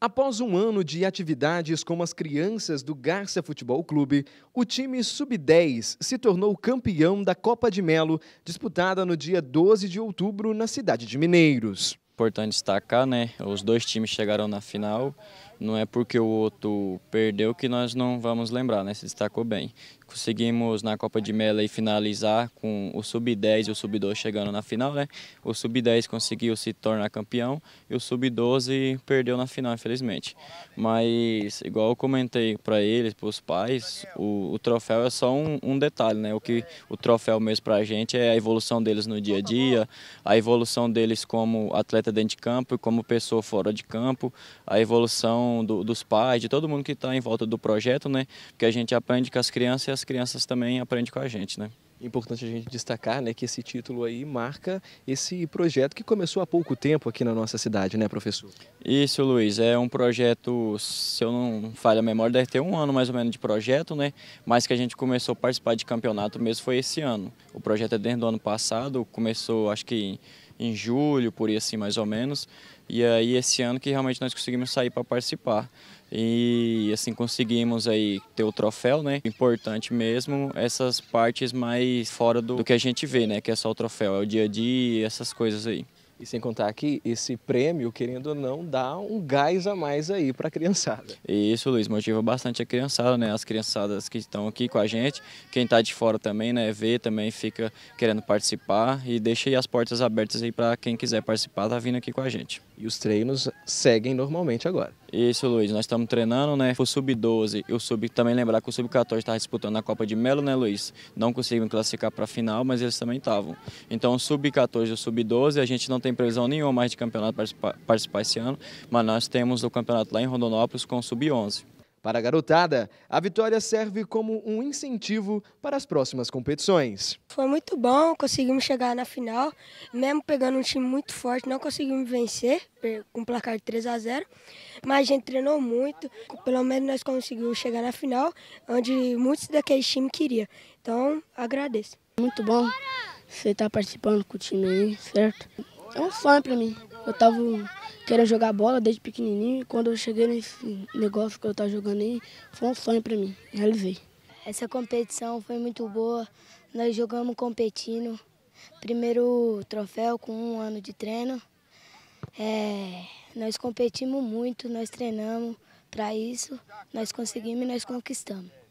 Após um ano de atividades com as crianças do Garça Futebol Clube, o time Sub-10 se tornou campeão da Copa de Melo, disputada no dia 12 de outubro na cidade de Mineiros. Importante destacar, né? Os dois times chegaram na final não é porque o outro perdeu que nós não vamos lembrar, né? Se destacou bem. Conseguimos na Copa de Mela finalizar com o Sub-10 e o Sub-12 chegando na final, né? O Sub-10 conseguiu se tornar campeão e o Sub-12 perdeu na final, infelizmente. Mas, igual eu comentei para eles, para os pais, o, o, troféu é só um, um, detalhe, né? O que o troféu mesmo para a gente é a evolução deles no dia a dia, a evolução deles como atleta dentro de campo e como pessoa fora de campo, a evolução do, dos pais, de todo mundo que está em volta do projeto, né? Porque a gente aprende com as crianças e as crianças também aprendem com a gente, né? Importante a gente destacar né, que esse título aí marca esse projeto que começou há pouco tempo aqui na nossa cidade, né, professor? Isso, Luiz. É um projeto, se eu não falho a memória, deve ter um ano mais ou menos de projeto, né? Mas que a gente começou a participar de campeonato mesmo foi esse ano. O projeto é dentro do ano passado, começou acho que em em julho, por aí assim mais ou menos. E aí esse ano que realmente nós conseguimos sair para participar. E assim conseguimos aí ter o troféu, né? Importante mesmo essas partes mais fora do, do que a gente vê, né? Que é só o troféu, é o dia a dia, essas coisas aí. E sem contar que esse prêmio, querendo ou não, dá um gás a mais aí para a criançada. Isso, Luiz, motiva bastante a criançada, né? As criançadas que estão aqui com a gente, quem está de fora também, né? Vê também, fica querendo participar e deixa aí as portas abertas aí para quem quiser participar, tá vindo aqui com a gente. E os treinos seguem normalmente agora. Isso, Luiz, nós estamos treinando, né? O sub-12 e o sub também lembrar que o sub-14 está disputando a Copa de Melo, né, Luiz? Não conseguimos classificar para a final, mas eles também estavam. Então, o sub-14 e o sub-12 a gente não tem tem previsão nenhuma mais de campeonato participar, participar esse ano, mas nós temos o campeonato lá em Rondonópolis com o Sub-11. Para a garotada, a vitória serve como um incentivo para as próximas competições. Foi muito bom, conseguimos chegar na final, mesmo pegando um time muito forte, não conseguimos vencer com um placar de 3 a 0, mas a gente treinou muito, pelo menos nós conseguimos chegar na final, onde muitos daquele time queria. Então, agradeço. Muito bom você estar tá participando com o time aí, certo? é um sonho para mim. Eu tava querendo jogar bola desde pequenininho e quando eu cheguei nesse negócio que eu tava jogando aí, foi um sonho para mim, realizei. Essa competição foi muito boa, nós jogamos competindo. Primeiro troféu com um ano de treino. É, nós competimos muito, nós treinamos para isso, nós conseguimos e nós conquistamos.